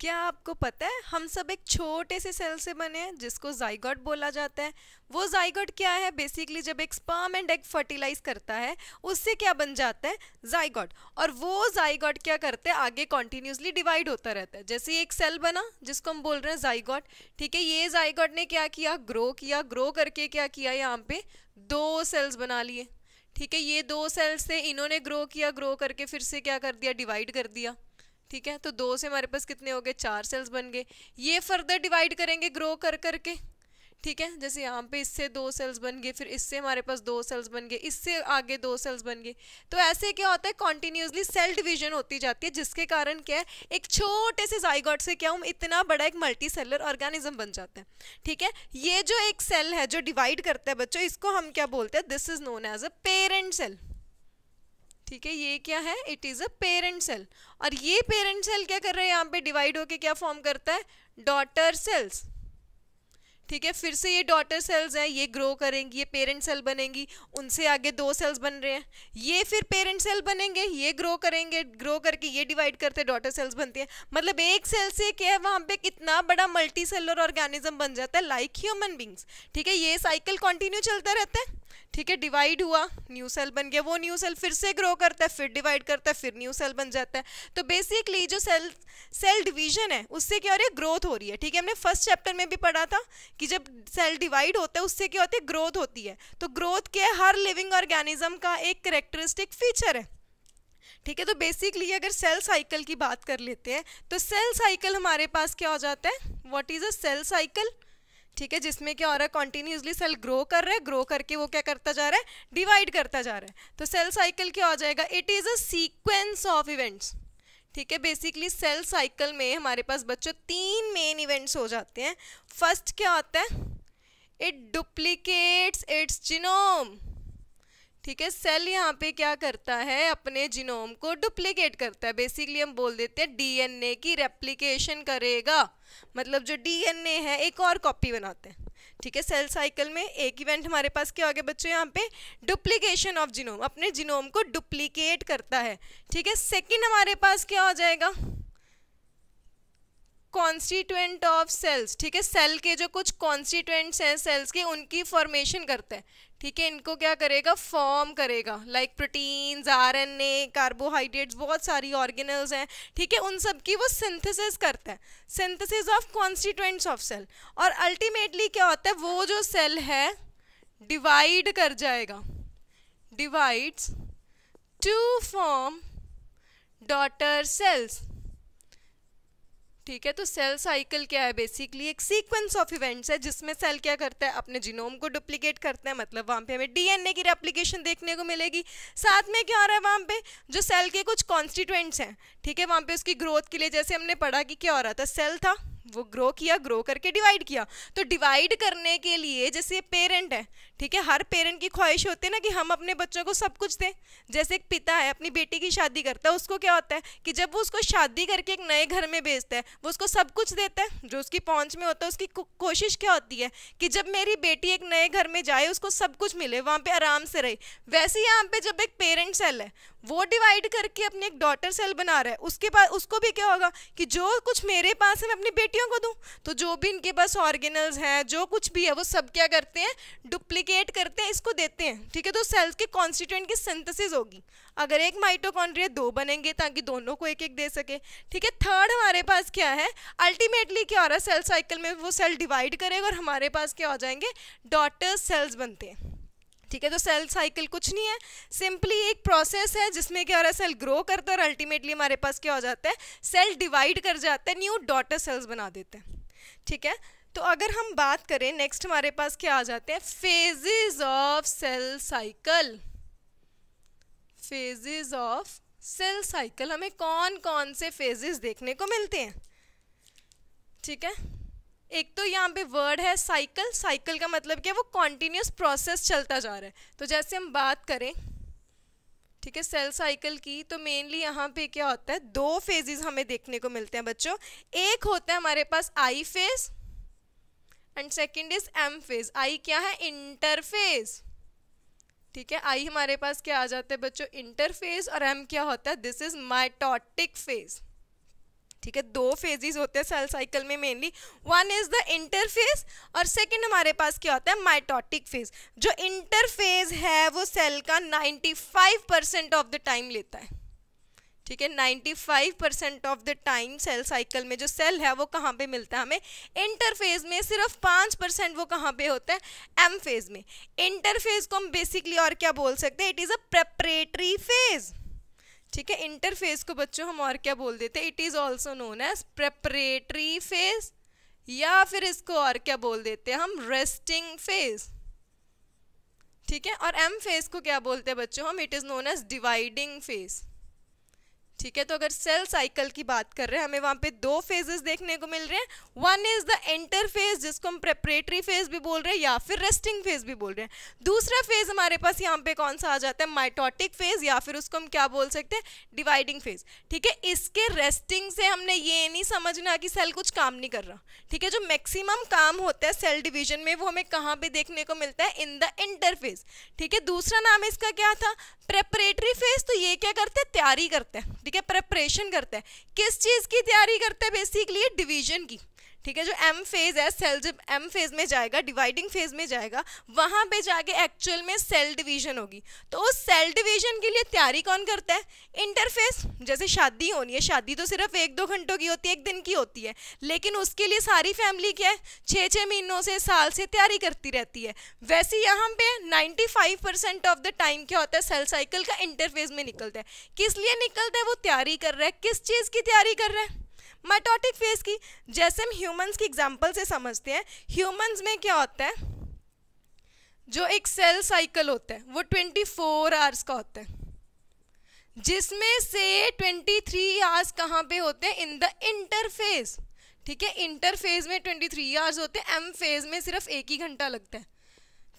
क्या आपको पता है हम सब एक छोटे से सेल से बने हैं जिसको जाइगॉट बोला जाता है वो जाइगॉट क्या है बेसिकली जब एक स्पर्म एंड एग फर्टिलाइज करता है उससे क्या बन जाता है जाइगॉट और वो जाइगॉट क्या करते हैं आगे कॉन्टीन्यूसली डिवाइड होता रहता है जैसे एक सेल बना जिसको हम बोल रहे हैं जाइगॉट ठीक है ये जाइगॉट ने क्या किया ग्रो किया ग्रो करके क्या किया यहाँ पे दो सेल्स बना लिए ठीक है ये दो सेल्स थे इन्होंने ग्रो किया ग्रो करके फिर से क्या कर दिया डिवाइड कर दिया ठीक है तो दो से हमारे पास कितने हो गए चार सेल्स बन गए ये फर्दर डिवाइड करेंगे ग्रो कर करके ठीक है जैसे यहाँ पे इससे दो सेल्स बन गए फिर इससे हमारे पास दो सेल्स बन गए इससे आगे दो सेल्स बन गए तो ऐसे क्या होता है कॉन्टिन्यूसली सेल डिवीजन होती जाती है जिसके कारण क्या है एक छोटे से जाइगॉट से क्या हम इतना बड़ा एक मल्टी सेलर ऑर्गेनिज्म बन जाता है ठीक है ये जो एक सेल है जो डिवाइड करता है बच्चों इसको हम क्या बोलते हैं this is known as a parent cell ठीक है ये क्या है it is a parent cell और ये पेरेंट सेल क्या कर रहा है यहाँ पे डिवाइड होके क्या फॉर्म करता है डॉटर सेल्स ठीक है फिर से ये डॉटर सेल्स हैं ये ग्रो करेंगी ये पेरेंट सेल बनेंगी उनसे आगे दो सेल्स बन रहे हैं ये फिर पेरेंट सेल बनेंगे ये ग्रो करेंगे ग्रो करके ये डिवाइड करते डॉटर सेल्स बनती हैं मतलब एक सेल से क्या है वहाँ पे कितना बड़ा मल्टी सेलर ऑर्गेनिज्म बन जाता है लाइक ह्यूमन बींग्स ठीक है ये साइकिल कंटिन्यू चलता रहता है ठीक है डिवाइड हुआ न्यू सेल बन गया वो न्यू सेल फिर से ग्रो करता है फिर डिवाइड करता है फिर न्यू सेल बन जाता है तो बेसिकली जो सेल सेल डिवीजन है उससे क्या हो रही है ग्रोथ हो रही है ठीक है हमने फर्स्ट चैप्टर में भी पढ़ा था कि जब सेल डिवाइड होता है उससे क्या होती है ग्रोथ होती है तो ग्रोथ के हर लिविंग ऑर्गेनिज्म का एक करेक्टरिस्टिक फीचर है ठीक है तो बेसिकली अगर सेल साइकिल की बात कर लेते हैं तो सेल साइकिल हमारे पास क्या हो जाता है what is a cell cycle ठीक है जिसमें क्या हो रहा है कॉन्टीन्यूसली सेल ग्रो कर रहा है ग्रो करके वो क्या करता जा रहा है डिवाइड करता जा रहा है तो सेल साइकिल क्या हो जाएगा it is a sequence of events ठीक है बेसिकली सेल साइकिल में हमारे पास बच्चों तीन मेन इवेंट्स हो जाते हैं फर्स्ट क्या होता है इट डुप्लीकेट्स इट्स जिनोम ठीक है सेल यहाँ पे क्या करता है अपने जिनोम को डुप्लीकेट करता है बेसिकली हम बोल देते हैं डीएनए की रेप्लीकेशन करेगा मतलब जो डीएनए है एक और कॉपी बनाते हैं ठीक है सेल साइकिल में एक इवेंट हमारे पास क्या हो गया बच्चों यहाँ पे डुप्लीकेशन ऑफ जीनोम अपने जीनोम को डुप्लीकेट करता है ठीक है सेकंड हमारे पास क्या हो जाएगा कॉन्स्टिट्यूएंट ऑफ सेल्स ठीक है सेल के जो कुछ कॉन्स्टिट्यूंट्स हैं सेल्स के उनकी फॉर्मेशन करते हैं ठीक है इनको क्या करेगा फॉर्म करेगा लाइक प्रोटीन्स आरएनए कार्बोहाइड्रेट्स बहुत सारी ऑर्गेनल्स हैं ठीक है उन सब की वो सिंथेसिस करता है synthesis of constituents of cell और अल्टीमेटली क्या होता है वो जो सेल है डिवाइड कर जाएगा divides to form daughter cells ठीक है तो सेल साइकिल क्या है बेसिकली एक सीक्वेंस ऑफ इवेंट्स है जिसमें सेल क्या करता है अपने जीनोम को डुप्लीकेट करता है मतलब वहाँ पे हमें डीएनए की रेप्लीकेशन देखने को मिलेगी साथ में क्या हो रहा है वहाँ पे जो सेल के कुछ कॉन्स्टिट्यूएंट्स हैं ठीक है वहाँ पे उसकी ग्रोथ के लिए जैसे हमने पढ़ा कि क्या हो रहा था सेल था वो ग्रो किया ग्रो करके डिवाइड किया तो डिवाइड करने के लिए जैसे पेरेंट है ठीक है हर पेरेंट की ख्वाहिश होती है ना कि हम अपने बच्चों को सब कुछ दें जैसे एक पिता है अपनी बेटी की शादी करता है उसको क्या होता है कि जब वो उसको शादी करके एक नए घर में भेजता है वो उसको सब कुछ देता है जो उसकी पहुँच में होता है उसकी कोशिश क्या होती है कि जब मेरी बेटी एक नए घर में जाए उसको सब कुछ मिले वहाँ पर आराम से रहे वैसे यहाँ पर जब एक पेरेंट सेल है वो डिवाइड करके अपनी एक डॉटर सेल बना रहा है उसके पास उसको भी क्या होगा कि जो कुछ मेरे पास है मैं अपनी बेटियों को दूं तो जो भी इनके पास ऑर्गेनल्स हैं जो कुछ भी है वो सब क्या करते हैं डुप्लीकेट करते हैं इसको देते हैं ठीक है तो सेल्स के कॉन्स्टिट्यूंट की सिंथेसिस होगी अगर एक माइटोकॉन्ड्रिया दो बनेंगे ताकि दोनों को एक एक दे सके ठीक है थर्ड हमारे पास क्या है अल्टीमेटली क्या हो रहा है सेल साइकिल में वो सेल डिवाइड करेगा और हमारे पास क्या हो जाएंगे डॉटर सेल्स बनते हैं ठीक है तो सेल साइकिल कुछ नहीं है सिंपली एक प्रोसेस है जिसमें क्या हो रहा है सेल ग्रो करता है और अल्टीमेटली हमारे पास क्या हो जाता है सेल डिवाइड कर जाता है न्यू डॉटर सेल्स बना देते हैं ठीक है तो अगर हम बात करें नेक्स्ट हमारे पास क्या आ जाते हैं phases of cell cycle phases of cell cycle हमें कौन कौन से फेजेस देखने को मिलते हैं ठीक है एक तो यहाँ पे वर्ड है साइकिल साइकिल का मतलब क्या है वो कॉन्टीन्यूस प्रोसेस चलता जा रहा है तो जैसे हम बात करें ठीक है सेल साइकिल की तो मेनली यहाँ पे क्या होता है दो फेजेस हमें देखने को मिलते हैं बच्चों एक होता है हमारे पास I phase and second is M phase I क्या है इंटरफेज ठीक है आई हमारे पास क्या आ जाता है बच्चों इंटरफेज और एम क्या होता है दिस इज माइटोटिक फेज़ ठीक है दो फेजेस होते हैं सेल साइकिल में mainly one is the interphase और सेकंड हमारे पास क्या होता है माइटोटिक फेज जो इंटरफेज है वो सेल का 95 परसेंट ऑफ द टाइम लेता है ठीक है 95 percent of the time cell cycle में जो सेल है वो कहाँ पे मिलता है हमें इंटरफेज में सिर्फ पाँच परसेंट वो कहाँ पे होता है एम फेज में इंटरफेज को हम बेसिकली और क्या बोल सकते हैं it is a preparatory phase ठीक है इंटरफेस को बच्चों हम और क्या बोल देते हैं it is also known as preparatory phase या फिर इसको और क्या बोल देते हैं हम रेस्टिंग फेज ठीक है और एम फेज को क्या बोलते हैं बच्चों हम it is known as dividing phase ठीक है तो अगर सेल साइकिल की बात कर रहे हैं हमें वहाँ पे दो फेजेस देखने को मिल रहे हैं one is the interphase जिसको हम प्रेपरेटरी फेज भी बोल रहे हैं या फिर रेस्टिंग फेज भी बोल रहे हैं दूसरा फेज हमारे पास यहाँ पे कौन सा आ जाता है माइटोटिक फेज या फिर उसको हम क्या बोल सकते हैं डिवाइडिंग फेज ठीक है इसके रेस्टिंग से हमने ये नहीं समझना कि सेल कुछ काम नहीं कर रहा ठीक है जो मैक्सिमम काम होता है सेल डिविजन में वो हमें कहाँ पर देखने को मिलता है इन द इंटर फेज ठीक है दूसरा नाम इसका क्या था प्रेपरेटरी फेज तो ये क्या करते हैं तैयारी करते हैं ठीक है प्रेपरेशन करते हैं किस चीज़ की तैयारी करते हैं बेसिकली डिवीजन की ठीक है जो एम फेज है सेल जब एम फेज में जाएगा डिवाइडिंग फेज में जाएगा वहाँ पे जाके एक्चुअल में सेल डिवीजन होगी तो उस सेल डिवीजन के लिए तैयारी कौन करता है इंटरफेस जैसे शादी होनी है शादी तो सिर्फ एक दो घंटों की होती है एक दिन की होती है लेकिन उसके लिए सारी फैमिली क्या है छः छः महीनों से साल से तैयारी करती रहती है वैसे यहाँ पे ninety percent of the time क्या होता है सेल साइकिल का इंटरफेज में निकलता है किस लिए निकलता है वो तैयारी कर रहा है किस चीज़ की तैयारी कर रहा है माइटोटिक फेज की जैसे हम ह्यूमंस की एग्जाम्पल से समझते हैं ह्यूमंस में क्या होता है जो एक सेल साइकिल होता है वो 24 फोर आवर्स का होता है जिसमें से 23 थ्री आवर्स कहाँ पर होते हैं इन द इंटरफेज ठीक है इंटरफेज में 23 थ्री आवर्स होते हैं एम फेज में सिर्फ एक ही घंटा लगता है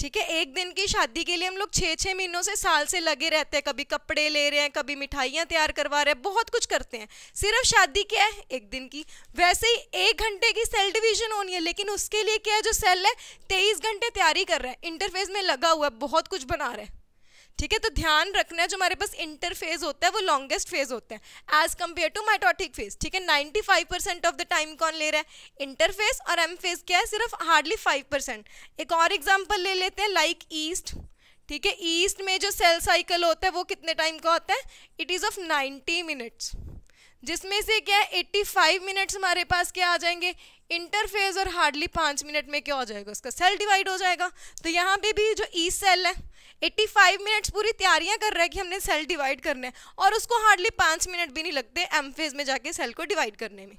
ठीक है एक दिन की शादी के लिए हम लोग छः छः महीनों से साल से लगे रहते हैं कभी कपड़े ले रहे हैं कभी मिठाइयाँ तैयार करवा रहे हैं बहुत कुछ करते हैं सिर्फ शादी क्या है एक दिन की वैसे ही एक घंटे की सेल डिवीजन होनी है लेकिन उसके लिए क्या है जो सेल है तेईस घंटे तैयारी कर रहे हैं इंटरफेस में लगा हुआ है बहुत कुछ बना रहे हैं ठीक है तो ध्यान रखना है जो हमारे पास इंटरफेज होता है वो लॉन्गेस्ट फेज होता है as compared to mitotic phase ठीक है 95 परसेंट ऑफ द टाइम कौन ले रहा है इंटरफेज और एम फेज क्या है सिर्फ हार्डली 5 परसेंट एक और एग्जाम्पल ले लेते हैं लाइक ईस्ट ठीक है ईस्ट में जो सेल साइकिल होता है वो कितने टाइम का होता है it is of ninety minutes जिसमें से क्या है एट्टी मिनट्स हमारे पास क्या आ जाएंगे इंटरफेज और हार्डली पाँच मिनट में क्या हो जाएगा उसका सेल डिवाइड हो जाएगा तो यहाँ पे भी जो ई सेल है 85 मिनट्स पूरी तैयारियां कर रहा है कि हमने सेल डिवाइड करने हैं और उसको हार्डली पाँच मिनट भी नहीं लगते एम फेज में जाके सेल को डिवाइड करने में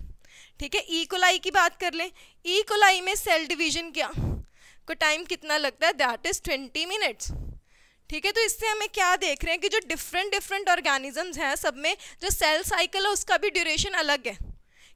ठीक है ई e कोलाई की बात कर लें ई e कोलाई में सेल डिवीजन क्या को टाइम कितना लगता है दैट इज़ ट्वेंटी मिनट्स ठीक है तो इससे हमें क्या देख रहे हैं कि जो डिफरेंट डिफरेंट ऑर्गेनिजम्स हैं सब में जो सेल साइकिल है उसका भी ड्यूरेशन अलग है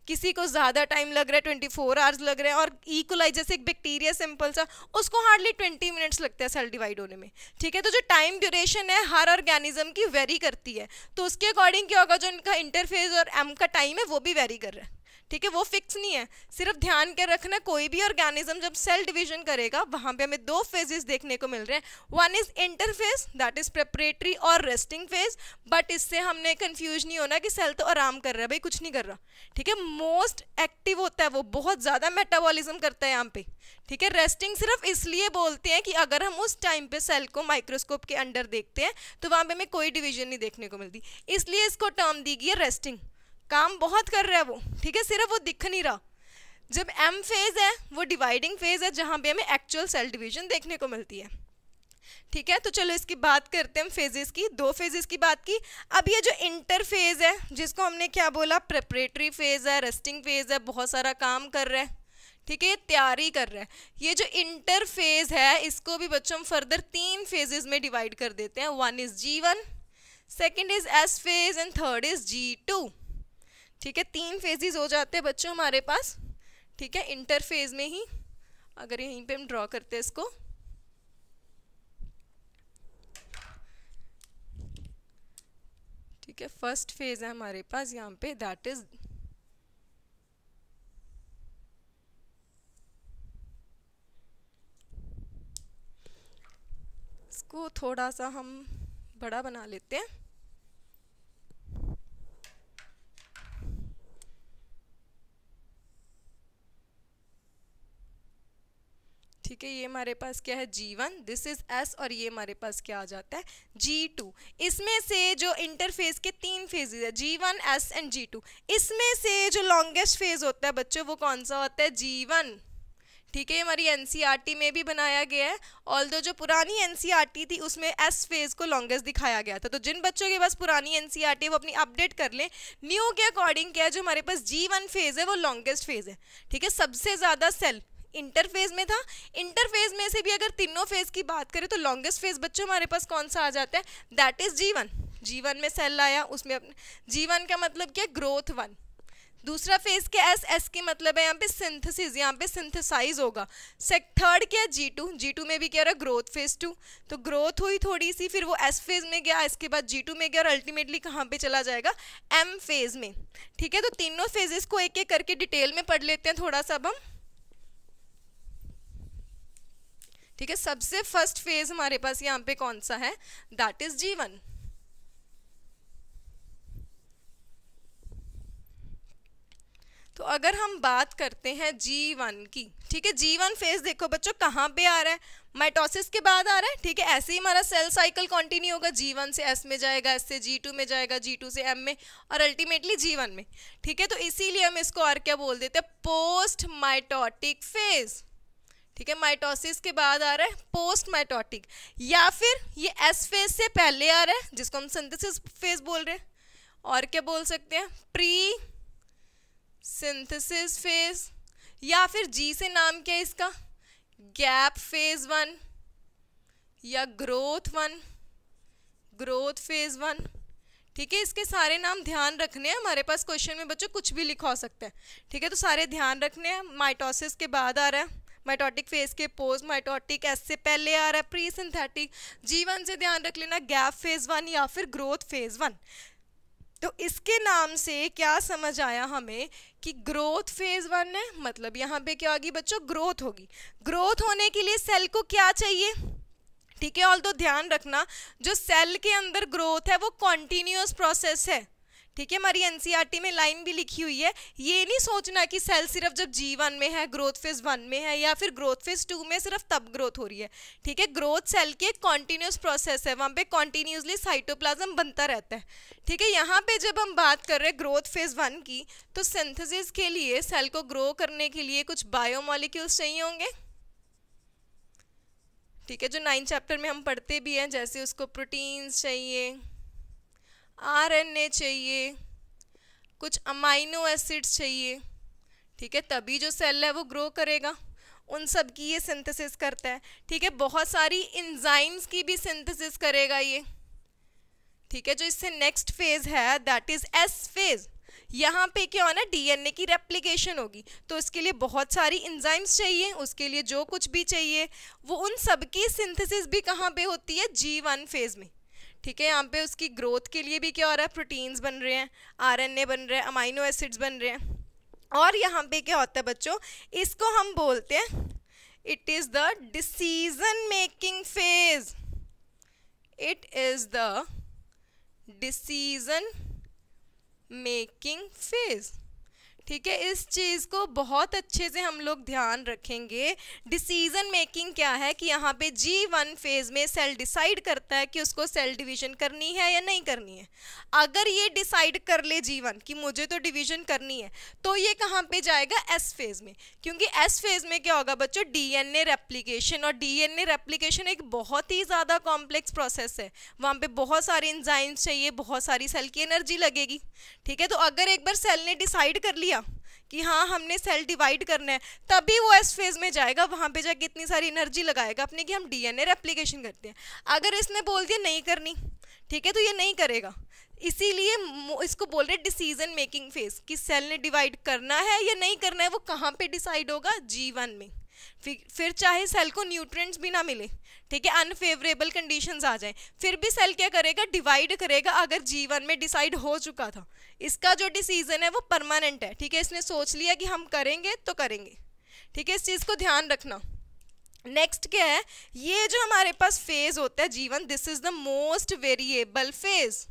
किसी को ज़्यादा टाइम लग रहा है ट्वेंटी फोर आवर्स लग रहे हैं और इक्वलाइज जैसे एक बैक्टीरिया सिंपल सा उसको हार्डली ट्वेंटी मिनट्स लगते हैं सेल डिवाइड होने में ठीक है तो जो टाइम ड्यूरेशन है हर ऑर्गेनिज्म की वेरी करती है तो उसके अकॉर्डिंग क्या होगा जो इनका इंटरफेज और एम का टाइम है वो भी वेरी कर रहा है ठीक है वो फिक्स नहीं है सिर्फ ध्यान के रखना कोई भी ऑर्गेनिज्म जब सेल डिवीजन करेगा वहाँ पे हमें दो फेजेस देखने को मिल रहे हैं one is interphase that is preparatory और रेस्टिंग फेज बट इससे हमने कन्फ्यूज नहीं होना कि सेल तो आराम कर रहा है भाई कुछ नहीं कर रहा ठीक है मोस्ट एक्टिव होता है वो बहुत ज़्यादा मेटाबॉलिज्म करता है यहाँ पे ठीक है रेस्टिंग सिर्फ इसलिए बोलते हैं कि अगर हम उस टाइम पे सेल को माइक्रोस्कोप के अंडर देखते हैं तो वहाँ पे हमें कोई डिवीजन नहीं देखने को मिलती इसलिए इसको टर्म दी गई है रेस्टिंग काम बहुत कर रहा है वो ठीक है सिर्फ वो दिख नहीं रहा जब एम फेज़ है वो डिवाइडिंग फेज़ है जहाँ पे हमें एक्चुअल सेल डिवीजन देखने को मिलती है ठीक है तो चलो इसकी बात करते हैं फेजेस की दो फेजेस की बात की अब ये जो इंटरफेज है जिसको हमने क्या बोला प्रेपरेटरी फेज है रेस्टिंग फेज है बहुत सारा काम कर रहा है ठीक है ये तैयारी कर रहा है ये जो इंटरफेज है इसको भी बच्चों हम फर्दर तीन फेजेस में डिवाइड कर देते हैं one is G one second is S phase and third is G two ठीक है तीन फेजेस हो जाते हैं बच्चों हमारे पास ठीक है इंटरफेज में ही अगर यहीं पे हम ड्रॉ करते हैं इसको ठीक है फर्स्ट फेज है हमारे पास यहाँ पे दैट इज इसको थोड़ा सा हम बड़ा बना लेते हैं ठीक है ये हमारे पास क्या है G one this is S और ये हमारे पास क्या आ जाता है जी टू इसमें से जो इंटरफेज के तीन फेजेज है G one S and G two इसमें से जो लॉन्गेस्ट फेज होता है बच्चों वो कौन सा होता है जी वन ठीक है हमारी टी e में भी बनाया गया है ऑल जो पुरानी टी e थी उसमें एस फेज को लॉन्गेस्ट दिखाया गया था तो जिन बच्चों के पास पुरानी टी e है वो अपनी अपडेट कर लें न्यू के अकॉर्डिंग क्या है जो हमारे पास जी वन फेज है वो लॉन्गेस्ट फेज है ठीक है सबसे ज़्यादा सेल इंटरफेज में था इंटरफेज में से भी अगर तीनों फेज की बात करें तो लॉन्गेस्ट फेज बच्चों हमारे पास कौन सा आ जाता है दैट इज़ जीवन जीवन में सेल आया उसमें अपने जीवन का मतलब क्या ग्रोथ वन दूसरा फेज के एस एस के मतलब है यहाँ पे सिंथेसिस यहाँ पे सिंथेसाइज होगा सेक थर्ड क्या जी टू जी टू में भी क्या रहा ग्रोथ फेज टू तो ग्रोथ हुई थोड़ी सी फिर वो एस फेज में गया इसके बाद जी टू में गया और अल्टीमेटली कहाँ पे चला जाएगा एम फेज में ठीक है तो तीनों फेजेस को एक एक करके डिटेल में पढ़ लेते हैं थोड़ा सा अब हम ठीक है सबसे फर्स्ट फेज हमारे पास यहाँ पे कौन सा है दैट इज जीवन तो अगर हम बात करते हैं जी वन की ठीक है जी वन फेज देखो बच्चों कहाँ पे आ रहा है माइटोसिस के बाद आ रहा है ठीक है ऐसे ही हमारा सेल साइकिल कंटिन्यू होगा जी वन से एस में जाएगा एस से जी टू में जाएगा जी टू से एम में और अल्टीमेटली जी वन में ठीक है तो इसीलिए हम इसको और क्या बोल देते हैं पोस्ट माइटोटिक फेज़ ठीक है माइटोसिस के बाद आ रहा है पोस्ट माइटोटिक या फिर ये एस फेज से पहले आ रहा है जिसको हम सिंथेसिस फेज बोल रहे हैं और क्या बोल सकते हैं प्री सिंथेसिस फेज या फिर जी से नाम क्या है इसका गैप फेज वन या growth one growth phase one ठीक है इसके सारे नाम ध्यान रखने हैं हमारे पास क्वेश्चन में बच्चों कुछ भी लिखा हो सकता है ठीक है तो सारे ध्यान रखने हैं माइटोसिस के बाद आ रहा है माइटोटिक फेज के पोज माइटोटिक ऐसे पहले आ रहा है प्री सिंथेटिक जीवन से ध्यान रख लेना गैप फेज वन या फिर ग्रोथ फेज वन तो इसके नाम से क्या समझ आया हमें कि ग्रोथ फेज वन है मतलब यहाँ पे क्या होगी बच्चों ग्रोथ होगी ग्रोथ होने के लिए सेल को क्या चाहिए ठीक है ऑल तो ध्यान रखना जो सेल के अंदर ग्रोथ है वो कॉन्टिन्यूस प्रोसेस है ठीक है हमारी एनसीईआरटी e में लाइन भी लिखी हुई है ये नहीं सोचना कि सेल सिर्फ जब जी वन में है ग्रोथ फेज वन में है या फिर ग्रोथ फेज टू में सिर्फ तब ग्रोथ हो रही है ठीक है ग्रोथ सेल की एक कॉन्टिन्यूस प्रोसेस है वहाँ पे कॉन्टीन्यूसली साइटोप्लाज्म बनता रहता है ठीक है यहाँ पे जब हम बात कर रहे हैं ग्रोथ फेज वन की तो सिंथेसिस के लिए सेल को ग्रो करने के लिए कुछ बायोमोलिक्यूल्स चाहिए होंगे ठीक है जो नाइन्थ चैप्टर में हम पढ़ते भी हैं जैसे उसको प्रोटीन्स चाहिए आरएनए चाहिए कुछ अमाइनो एसिड्स चाहिए ठीक है तभी जो सेल है वो ग्रो करेगा उन सब की ये सिंथेसिस करता है ठीक है बहुत सारी इंजाइम्स की भी सिंथेसिस करेगा ये ठीक है जो इससे नेक्स्ट फेज है दैट इज़ एस फेज़ यहाँ पे क्या होना डीएनए की रेप्लिकेशन होगी तो इसके लिए बहुत सारी इंजाइम्स चाहिए उसके लिए जो कुछ भी चाहिए वो उन सब की सिंथेसिस भी कहाँ पे होती है जी वन फेज़ में ठीक है यहाँ पे उसकी ग्रोथ के लिए भी क्या हो रहा है प्रोटीन्स बन रहे हैं आरएनए बन रहे हैं अमाइनो एसिड्स बन रहे हैं और यहाँ पे क्या होता है बच्चों इसको हम बोलते हैं it is the decision making phase it is the decision making phase ठीक है इस चीज़ को बहुत अच्छे से हम लोग ध्यान रखेंगे डिसीज़न मेकिंग क्या है कि यहाँ पे जी वन फेज़ में सेल डिसाइड करता है कि उसको सेल डिवीजन करनी है या नहीं करनी है अगर ये डिसाइड कर ले जी वन कि मुझे तो डिवीजन करनी है तो ये कहाँ पे जाएगा एस फेज़ में क्योंकि एस फेज़ में क्या होगा बच्चों डी एन ए रेप्लीकेशन और डी एन ए रेप्लीकेशन एक बहुत ही ज़्यादा कॉम्प्लेक्स प्रोसेस है वहाँ पर बहुत सारे इंजाइम्स चाहिए बहुत सारी सेल की एनर्जी लगेगी ठीक है तो अगर एक बार सेल ने डिसाइड कर लिया लिया कि हाँ हमने सेल डिवाइड करना है तभी वो एस फेज में जाएगा वहाँ पे जाके इतनी सारी एनर्जी लगाएगा अपने कि हम डीएनए रेप्लिकेशन करते हैं अगर इसने बोल दिया नहीं करनी ठीक है तो ये नहीं करेगा इसीलिए इसको बोल रहे डिसीजन मेकिंग फेज कि सेल ने डिवाइड करना है या नहीं करना है वो कहाँ पे डिसाइड होगा जी में फिर चाहे सेल को न्यूट्रिएंट्स भी ना मिले ठीक है अनफेवरेबल कंडीशंस आ जाए फिर भी सेल क्या करेगा डिवाइड करेगा अगर जीवन में डिसाइड हो चुका था इसका जो डिसीजन है वो परमानेंट है ठीक है इसने सोच लिया कि हम करेंगे तो करेंगे ठीक है इस चीज़ को ध्यान रखना नेक्स्ट क्या है ये जो हमारे पास फेज़ होता है G one this is the most variable phase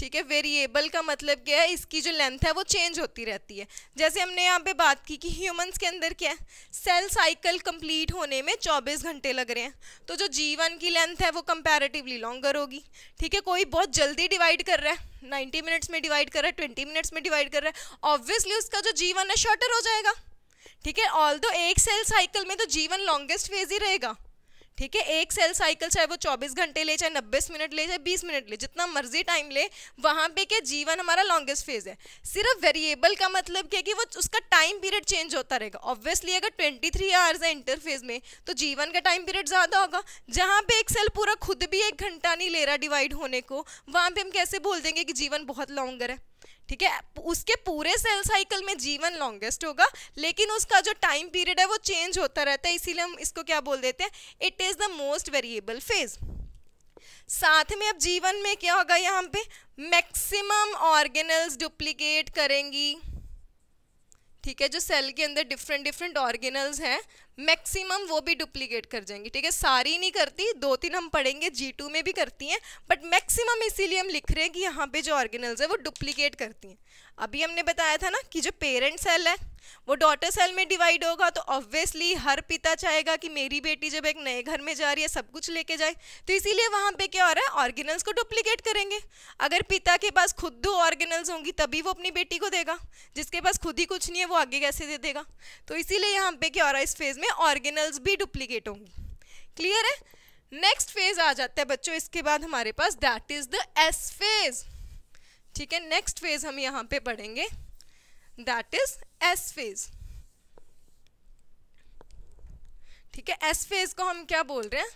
ठीक है वेरिएबल का मतलब क्या है इसकी जो लेंथ है वो चेंज होती रहती है जैसे हमने यहाँ पे बात की कि ह्यूमंस के अंदर क्या है सेल साइकिल कंप्लीट होने में 24 घंटे लग रहे हैं तो जो जीवन की लेंथ है वो कंपैरेटिवली लॉन्गर होगी ठीक है कोई बहुत जल्दी डिवाइड कर रहा है 90 मिनट्स में डिवाइड कर रहा है ट्वेंटी मिनट्स में डिवाइड कर रहा है ऑब्वियसली उसका जो जीवन है शॉर्टर हो जाएगा ठीक है ऑल एक सेल साइकिल में तो जीवन लॉन्गेस्ट फेज ही रहेगा ठीक है एक सेल साइकिल चाहे वो 24 घंटे ले चाहे 90 मिनट ले चाहे 20 मिनट ले जितना मर्जी टाइम ले वहाँ पे क्या जीवन हमारा लॉन्गेस्ट फेज है सिर्फ वेरिएबल का मतलब क्या कि वो उसका टाइम पीरियड चेंज होता रहेगा ऑब्वियसली अगर 23 थ्री आवर्स है इंटरफेज में तो जीवन का टाइम पीरियड ज़्यादा होगा जहाँ पे एक सेल पूरा खुद भी एक घंटा नहीं ले रहा डिवाइड होने को वहाँ पर हम कैसे बोल देंगे कि जीवन बहुत लॉन्गर है ठीक है उसके पूरे सेल साइकिल में जीवन लॉन्गेस्ट होगा लेकिन उसका जो टाइम पीरियड है वो चेंज होता रहता है इसीलिए हम इसको क्या बोल देते हैं it is the most variable phase साथ में अब जीवन में क्या होगा यहाँ पे मैक्सिमम ऑर्गेनल्स डुप्लीकेट करेंगी ठीक है जो सेल के अंदर डिफरेंट डिफरेंट ऑर्गेनल्स हैं मैक्सिमम वो भी डुप्लीकेट कर जाएंगी ठीक है सारी नहीं करती दो तीन हम पढ़ेंगे जी टू में भी करती हैं बट मैक्सिमम इसीलिए हम लिख रहे हैं कि यहाँ पे जो ऑर्गेनल्स है वो डुप्लीकेट करती हैं अभी हमने बताया था ना कि जो पेरेंट सेल है वो डॉटर सेल में डिवाइड होगा तो ऑब्वियसली हर पिता चाहेगा कि मेरी बेटी जब एक नए घर में जा रही है सब कुछ लेके जाए तो इसीलिए वहाँ पे क्या हो रहा है ऑर्गेनल्स को डुप्लीकेट करेंगे अगर पिता के पास खुद दो ऑर्गेनल्स होंगी तभी वो अपनी बेटी को देगा जिसके पास खुद ही कुछ नहीं है वो आगे कैसे दे देगा तो इसीलिए यहाँ पे क्या हो रहा है इस फेज़ में ऑर्गेनल्स भी डुप्लीकेट होंगी क्लियर है नेक्स्ट फेज़ आ जाता है बच्चों इसके बाद हमारे पास that is the S phase ठीक है नेक्स्ट फेज हम यहाँ पे पढ़ेंगे दैट इज एस फेज ठीक है एस फेज को हम क्या बोल रहे हैं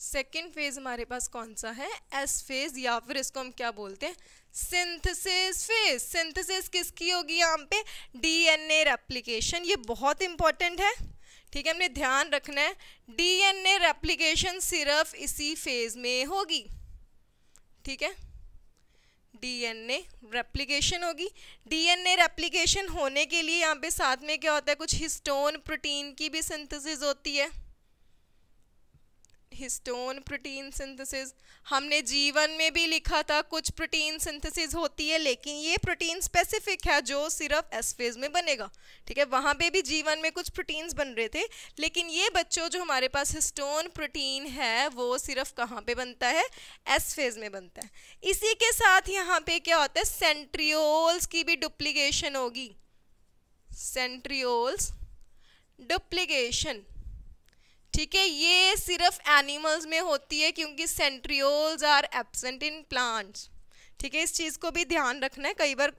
सेकेंड फेज हमारे पास कौन सा है एस फेज या फिर इसको हम क्या बोलते हैं सिंथेसिस फेज सिंथेसिस किसकी होगी यहाँ पे डीएनए रेप्लिकेशन ये बहुत इंपॉर्टेंट है ठीक है हमने ध्यान रखना है डीएनए रेप्लिकेशन सिर्फ इसी फेज में होगी ठीक है डीएनए रेप्लिकेशन होगी डीएनए रेप्लिकेशन होने के लिए यहाँ पे साथ में क्या होता है कुछ हिस्टोन प्रोटीन की भी सिंथेसिस होती है हिस्टोन प्रोटीन सिंथेसिस हमने जीवन में भी लिखा था कुछ प्रोटीन सिंथेसिस होती है लेकिन ये प्रोटीन स्पेसिफिक है जो सिर्फ एस फेज में बनेगा ठीक है वहाँ पे भी जीवन में कुछ प्रोटीन्स बन रहे थे लेकिन ये बच्चों जो हमारे पास हिस्टोन प्रोटीन है वो सिर्फ कहाँ पे बनता है एस फेज में बनता है इसी के साथ यहाँ पे क्या होता है सेंट्रियोल्स की भी डुप्लीकेशन होगी सेंट्रियोल्स डुप्लीकेशन ठीक है ये सिर्फ एनिमल्स में होती है क्योंकि centrioles are absent in plants ठीक है इस चीज़ को भी ध्यान रखना है कई बार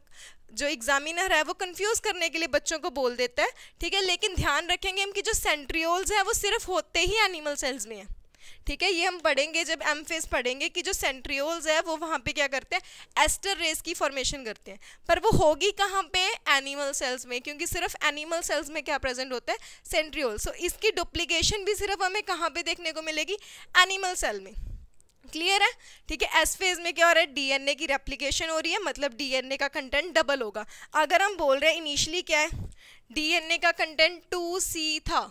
जो एग्जामिनर है वो कंफ्यूज करने के लिए बच्चों को बोल देता है ठीक है लेकिन ध्यान रखेंगे इनकी जो सेंट्रियोल्स हैं वो सिर्फ होते ही एनिमल सेल्स में हैं ठीक है ये हम पढ़ेंगे जब एम फेस पढ़ेंगे कि जो सेंट्रियोल्स है वो वहाँ पे क्या करते हैं एस्टर रेस की फॉर्मेशन करते हैं पर वो होगी कहाँ पे एनिमल सेल्स में क्योंकि सिर्फ एनिमल सेल्स में क्या प्रेजेंट होता है सेंट्रियोल सो इसकी डुप्लीकेशन भी सिर्फ हमें कहाँ पे देखने को मिलेगी एनिमल सेल में क्लियर है ठीक है एस फेज में क्या हो रहा है डीएनए की रेप्लीकेशन हो रही है मतलब डीएनए का कंटेंट डबल होगा अगर हम बोल रहे हैं इनिशियली क्या है डीएनए का कंटेंट टू सी था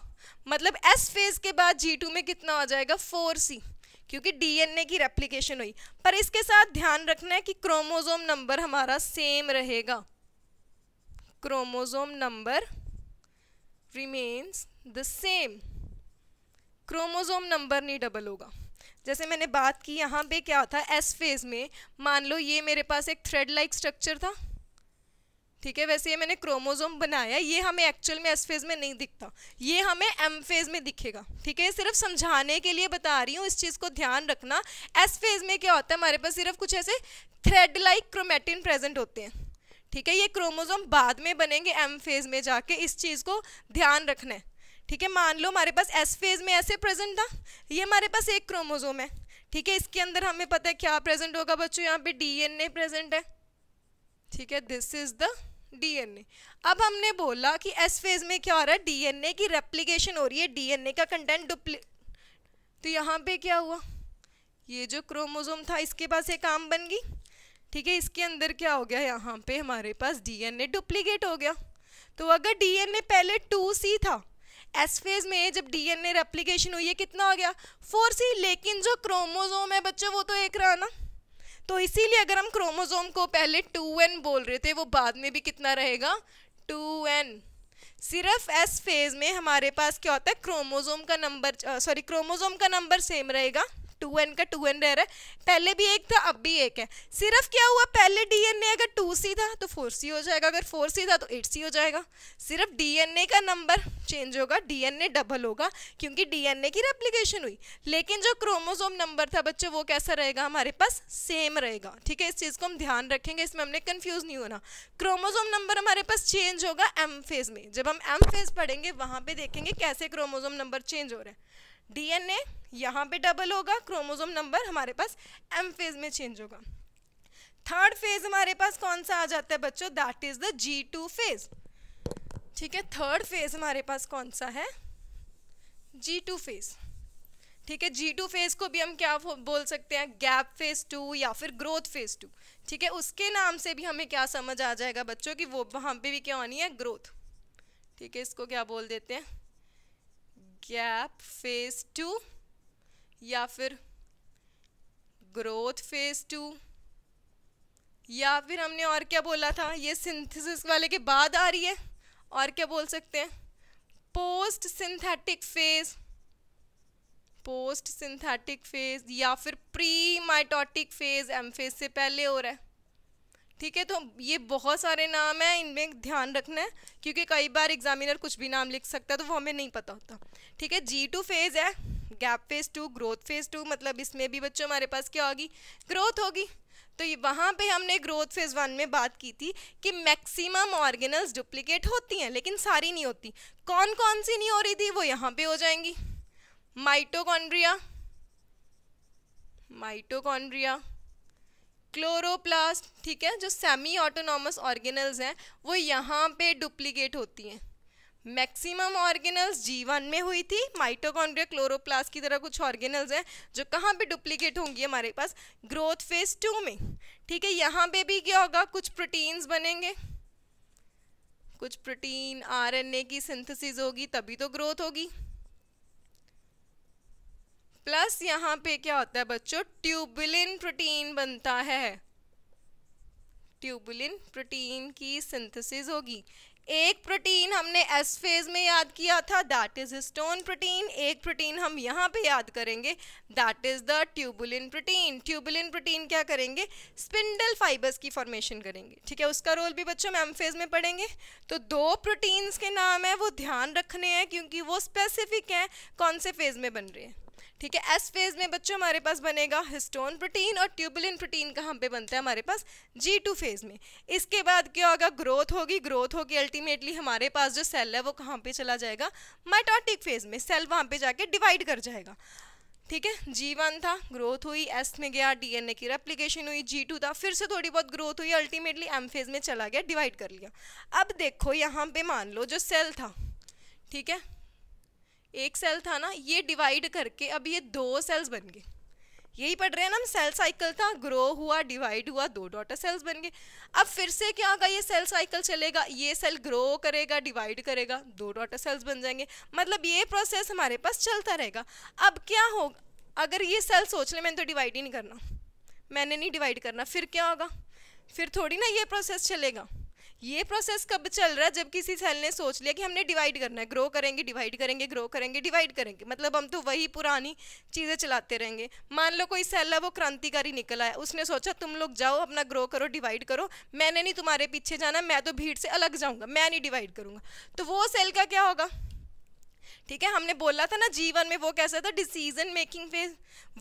मतलब एस फेज के बाद जी टू में कितना हो जाएगा फोर सी क्योंकि डीएनए की रेप्लिकेशन हुई पर इसके साथ ध्यान रखना है कि क्रोमोजोम नंबर हमारा सेम रहेगा chromosome number remains the same chromosome number नहीं डबल होगा जैसे मैंने बात की यहाँ पे क्या था एस फेज में मान लो ये मेरे पास एक थ्रेड लाइक स्ट्रक्चर था ठीक है वैसे ये मैंने क्रोमोजोम बनाया ये हमें एक्चुअल में एस फेज में नहीं दिखता ये हमें एम फेज में दिखेगा ठीक है सिर्फ समझाने के लिए बता रही हूँ इस चीज़ को ध्यान रखना एस फेज में क्या होता है हमारे पास सिर्फ कुछ ऐसे थ्रेड लाइक क्रोमेटिन प्रेजेंट होते हैं ठीक है ये क्रोमोजोम बाद में बनेंगे एम फेज में जाके इस चीज़ को ध्यान रखना है ठीक है मान लो हमारे पास एस फेज में ऐसे प्रेजेंट था ये हमारे पास एक क्रोमोजोम है ठीक है इसके अंदर हमें पता है क्या प्रेजेंट होगा बच्चों यहाँ पे डीएनए प्रेजेंट है ठीक है दिस इज द डीएनए अब हमने बोला कि एस फेज में क्या हो रहा है डीएनए की रेप्लीकेशन हो रही है डीएनए का कंटेंट डुप्ली तो यहाँ पे क्या हुआ ये जो क्रोमोजोम था इसके पास एक आम बन गई ठीक है इसके अंदर क्या हो गया यहाँ पे हमारे पास डीएनए डुप्लीकेट हो गया तो अगर डीएनए पहले टू सी था एस फेज में जब डीएनए रेप्लीकेशन हुई है कितना हो गया फोर सी लेकिन जो क्रोमोजोम है बच्चों वो तो एक रहा ना तो इसीलिए अगर हम क्रोमोजोम को पहले टू एन बोल रहे थे वो बाद में भी कितना रहेगा टू एन सिर्फ एस फेज में हमारे पास क्या होता है क्रोमोजोम का नंबर सॉरी क्रोमोजोम का नंबर सेम रहेगा टू एन का टू एन रह रहा है पहले भी एक था अब भी एक है सिर्फ क्या हुआ पहले डी एन ए अगर टू सी था तो फोर सी हो जाएगा अगर फोर सी था तो एट सी हो जाएगा सिर्फ डी एन ए का नंबर चेंज होगा डी एन ए डबल होगा क्योंकि डी एन ए की रेप्लीकेशन हुई लेकिन जो क्रोमोजोम नंबर था बच्चे वो कैसा रहेगा हमारे पास सेम रहेगा ठीक है इस चीज़ को हम ध्यान रखेंगे इसमें हमने कन्फ्यूज नहीं होना क्रोमोजोम नंबर हमारे पास चेंज होगा एम फेज में जब हम एम फेज पढ़ेंगे वहाँ पे देखेंगे कैसे क्रोमोजोम नंबर चेंज हो रहे हैं डीएनए यहाँ पे डबल होगा क्रोमोजोम नंबर हमारे पास एम फेज में चेंज होगा थर्ड फेज हमारे पास कौन सा आ जाता है बच्चों that is the G two phase ठीक है थर्ड फेज हमारे पास कौन सा है जी टू फेज़ ठीक है जी टू फेज़ को भी हम क्या बोल सकते हैं गैप फेज़ टू या फिर ग्रोथ फेज़ टू ठीक है उसके नाम से भी हमें क्या समझ आ जाएगा बच्चों कि वो वहाँ पे भी क्या होनी है ग्रोथ ठीक है इसको क्या बोल देते हैं गैप फेज टू या फिर ग्रोथ फेज टू या फिर हमने और क्या बोला था ये सिंथेसिस वाले के बाद आ रही है और क्या बोल सकते हैं post synthetic phase post synthetic phase या फिर pre mitotic phase M phase से पहले हो रहा है ठीक है तो ये बहुत सारे नाम हैं इनमें ध्यान रखना है क्योंकि कई बार एग्जामिनर कुछ भी नाम लिख सकता है तो वो हमें नहीं पता होता ठीक है जी टू फेज़ है gap phase two growth phase two मतलब इसमें भी बच्चों हमारे पास क्या होगी ग्रोथ होगी तो ये वहाँ पे हमने ग्रोथ फेज़ वन में बात की थी कि मैक्सिमम ऑर्गेनल्स डुप्लीकेट होती हैं लेकिन सारी नहीं होती कौन कौन सी नहीं हो रही थी वो यहाँ पे हो जाएंगी माइटोकॉन्ड्रिया माइटोकॉन्ड्रिया क्लोरोप्लास्ट ठीक है जो सेमी ऑटोनॉमस ऑर्गेनल्स हैं वो यहाँ पे डुप्लीकेट होती हैं मैक्सिमम ऑर्गेनल्स जी वन में हुई थी माइटोकॉन्ड्रिया क्लोरोप्लास्ट की तरह कुछ ऑर्गेनल्स हैं जो कहाँ पे डुप्लीकेट होंगी हमारे पास ग्रोथ फेज टू में ठीक है यहाँ पे भी क्या होगा कुछ प्रोटीन्स बनेंगे कुछ प्रोटीन आरएनए की सिंथेसिस होगी तभी तो ग्रोथ होगी प्लस यहाँ पे क्या होता है बच्चों ट्यूबुलिन प्रोटीन बनता है ट्यूबुलिन प्रोटीन की सिंथेसिस होगी एक प्रोटीन हमने एस फेज में याद किया था दैट इज स्टोन प्रोटीन एक प्रोटीन हम यहाँ पे याद करेंगे that is the tubulin protein tubulin protein क्या करेंगे स्पिंडल फाइबर्स की फॉर्मेशन करेंगे ठीक है उसका रोल भी बच्चों हम फेज में पढ़ेंगे तो दो प्रोटीन्स के नाम है वो ध्यान रखने हैं क्योंकि वो स्पेसिफिक हैं कौन से फेज में बन रहे हैं ठीक है एस फेज में बच्चों हमारे पास बनेगा हिस्टोन प्रोटीन और ट्यूबुलिन प्रोटीन कहाँ पे बनता है हमारे पास जी टू फेज में इसके बाद क्या होगा ग्रोथ होगी ग्रोथ होगी अल्टीमेटली हमारे पास जो सेल है वो कहाँ पे चला जाएगा माइटोटिक फेज में सेल वहाँ पे जाके डिवाइड कर जाएगा ठीक है जी वन था ग्रोथ हुई एस में गया डीएनए की रेप्लीकेशन हुई जी टू था फिर से थोड़ी बहुत ग्रोथ हुई अल्टीमेटली एम फेज में चला गया डिवाइड कर लिया अब देखो यहाँ पे मान लो जो सेल था ठीक है एक सेल था ना ये डिवाइड करके अब ये दो सेल्स बन गए यही पढ़ रहे हैं ना हम सेल साइकिल था ग्रो हुआ डिवाइड हुआ दो डॉटर सेल्स बन गए अब फिर से क्या होगा ये सेल साइकिल चलेगा ये सेल ग्रो करेगा डिवाइड करेगा दो डॉटर सेल्स बन जाएंगे मतलब ये प्रोसेस हमारे पास चलता रहेगा अब क्या होगा अगर ये सेल सोच ले मैंने तो डिवाइड ही नहीं करना मैंने नहीं डिवाइड करना फिर क्या होगा फिर थोड़ी ना ये प्रोसेस चलेगा ये प्रोसेस कब चल रहा है जब किसी सेल ने सोच लिया कि हमने डिवाइड करना है ग्रो करेंगे डिवाइड करेंगे ग्रो करेंगे डिवाइड करेंगे मतलब हम तो वही पुरानी चीज़ें चलाते रहेंगे मान लो कोई सेल है वो क्रांतिकारी निकला है उसने सोचा तुम लोग जाओ अपना ग्रो करो डिवाइड करो मैंने नहीं तुम्हारे पीछे जाना मैं तो भीड़ से अलग जाऊँगा मैं नहीं डिवाइड करूँगा तो वो सेल का क्या होगा ठीक है हमने बोला था ना जीवन में वो कैसा था डिसीजन मेकिंग फेज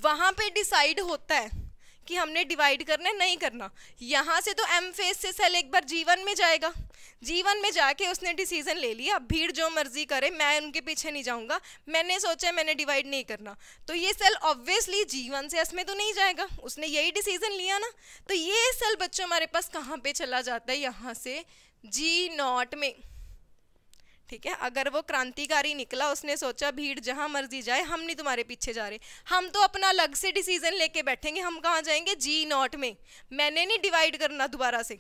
वहाँ पे डिसाइड होता है कि हमने डिवाइड करना नहीं करना यहाँ से तो एम फेस से सेल एक बार जीवन में जाएगा जीवन में जाके उसने डिसीजन ले लिया भीड़ जो मर्जी करे मैं उनके पीछे नहीं जाऊँगा मैंने सोचा मैंने डिवाइड नहीं करना तो ये सेल ऑब्वियसली जीवन से इसमें में तो नहीं जाएगा उसने यही डिसीजन लिया ना तो ये सेल बच्चों हमारे पास कहाँ पर चला जाता है यहाँ से जी नॉट में ठीक है अगर वो क्रांतिकारी निकला उसने सोचा भीड़ जहाँ मर्जी जाए हम नहीं तुम्हारे पीछे जा रहे हम तो अपना अलग से डिसीजन लेके बैठेंगे हम कहाँ जाएंगे जी नॉट में मैंने नहीं डिवाइड करना दोबारा से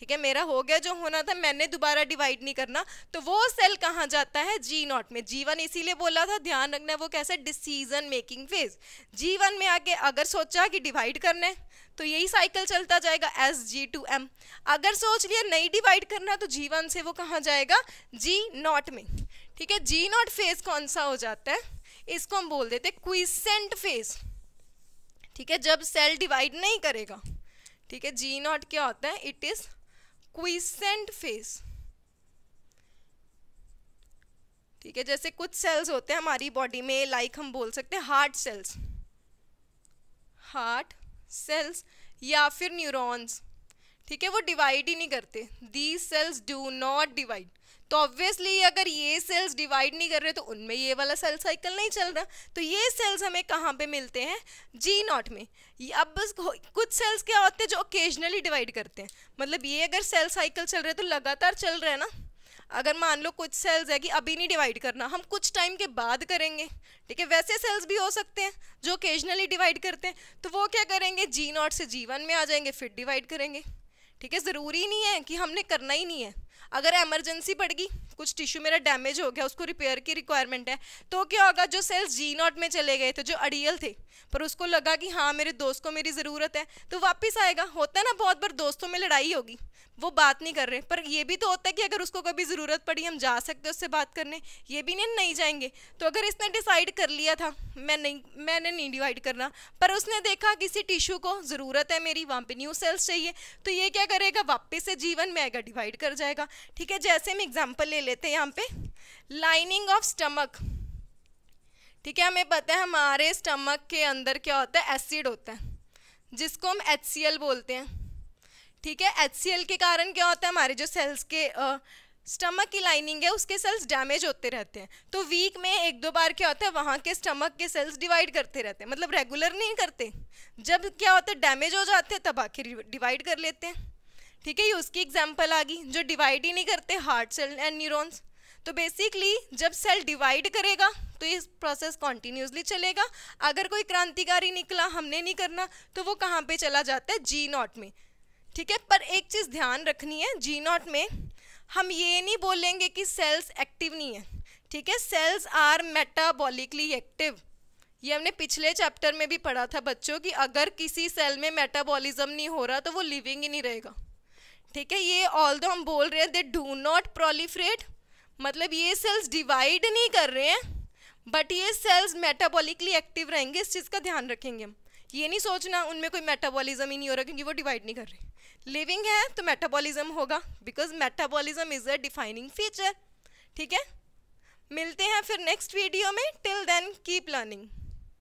ठीक है मेरा हो गया जो होना था मैंने दोबारा डिवाइड नहीं करना तो वो सेल कहाँ जाता है जी नॉट में जी वन इसीलिए बोला था ध्यान रखना है वो कैसा decision making phase G one में आके अगर सोचा कि डिवाइड करना है तो यही साइकिल चलता जाएगा एस जी टू एम अगर सोच लिया नहीं डिवाइड करना तो जी वन से वो कहाँ जाएगा जी नॉट में ठीक है जी नॉट फेज कौन सा हो जाता है इसको हम बोल देते क्विसेंट फेज ठीक है जब सेल डिवाइड नहीं करेगा ठीक है जी नॉट क्या होता है इट इज़ क्विसेंट फेस ठीक है जैसे कुछ सेल्स होते हैं हमारी बॉडी में लाइक हम बोल सकते हैं हार्ट सेल्स हार्ट सेल्स या फिर न्यूरॉन्स ठीक है वो डिवाइड ही नहीं करते these cells do not divide तो ऑब्वियसली अगर ये सेल्स डिवाइड नहीं कर रहे तो उनमें ये वाला सेल साइकिल नहीं चल रहा तो ये सेल्स हमें कहाँ पे मिलते हैं जी नॉट में अब बस कुछ सेल्स क्या होते हैं जो ओकेजनली डिवाइड करते हैं मतलब ये अगर सेल साइकिल चल रहे है तो लगातार चल रहा है ना अगर मान लो कुछ सेल्स है कि अभी नहीं डिवाइड करना हम कुछ टाइम के बाद करेंगे ठीक है वैसे सेल्स भी हो सकते हैं जो ओकेजनली डिवाइड करते हैं तो वो क्या करेंगे जी नॉट से जी वन में आ जाएंगे फिर डिवाइड करेंगे ठीक है ज़रूरी नहीं है कि हमने करना ही नहीं है अगर एमरजेंसी पड़ गई कुछ टिश्यू मेरा डैमेज हो गया उसको रिपेयर की रिक्वायरमेंट है तो क्या होगा जो सेल्स जी नॉट में चले गए थे जो अड़ियल थे पर उसको लगा कि हाँ मेरे दोस्त को मेरी ज़रूरत है तो वापस आएगा होता है ना बहुत बार दोस्तों में लड़ाई होगी वो बात नहीं कर रहे पर ये भी तो होता है कि अगर उसको कभी ज़रूरत पड़ी हम जा सकते हैं उससे बात करने ये भी नहीं नहीं जाएंगे तो अगर इसने डिसाइड कर लिया था मैं नहीं मैंने नहीं डिवाइड करना पर उसने देखा किसी टिश्यू को ज़रूरत है मेरी वहाँ पर न्यू सेल्स चाहिए तो ये क्या करेगा वापस से जीवन में आएगा डिवाइड कर जाएगा ठीक है जैसे हम एग्जाम्पल ले लेते हैं यहाँ पे लाइनिंग ऑफ स्टमक ठीक है हमें पता है हमारे स्टमक के अंदर क्या होता है एसिड होता है जिसको हम एच बोलते हैं ठीक है एच के कारण क्या होता है हमारे जो सेल्स के आ, स्टमक की लाइनिंग है उसके सेल्स डैमेज होते रहते हैं तो वीक में एक दो बार क्या होता है वहाँ के स्टमक के सेल्स डिवाइड करते रहते हैं मतलब रेगुलर नहीं करते जब क्या होता है डैमेज हो जाते हैं तब आखिर डिवाइड कर लेते हैं ठीक है ये उसकी एग्जाम्पल आ गई जो डिवाइड ही नहीं करते हार्ट सेल एंड न्यूरोन्स तो बेसिकली जब सेल डिवाइड करेगा तो ये प्रोसेस कॉन्टीन्यूसली चलेगा अगर कोई क्रांतिकारी निकला हमने नहीं करना तो वो कहाँ पे चला जाता है जी नॉट में ठीक है पर एक चीज़ ध्यान रखनी है जी नॉट में हम ये नहीं बोलेंगे कि सेल्स एक्टिव नहीं है ठीक है सेल्स आर मेटाबॉलिकली एक्टिव ये हमने पिछले चैप्टर में भी पढ़ा था बच्चों कि अगर किसी सेल में मेटाबॉलिज्म नहीं हो रहा तो वो लिविंग ही नहीं रहेगा ठीक है ये ऑल दो हम बोल रहे हैं दे डू नॉट प्रोलीफ्रेट मतलब ये सेल्स डिवाइड नहीं कर रहे हैं बट ये सेल्स मेटाबॉलिकली एक्टिव रहेंगे इस चीज़ का ध्यान रखेंगे हम ये नहीं सोचना उनमें कोई मेटाबॉलिज्म ही नहीं हो रहा क्योंकि वो डिवाइड नहीं कर रहे लिविंग है तो मेटाबॉलिज्म होगा because metabolism is a defining feature ठीक है मिलते हैं फिर नेक्स्ट वीडियो में टिल देन कीप लर्निंग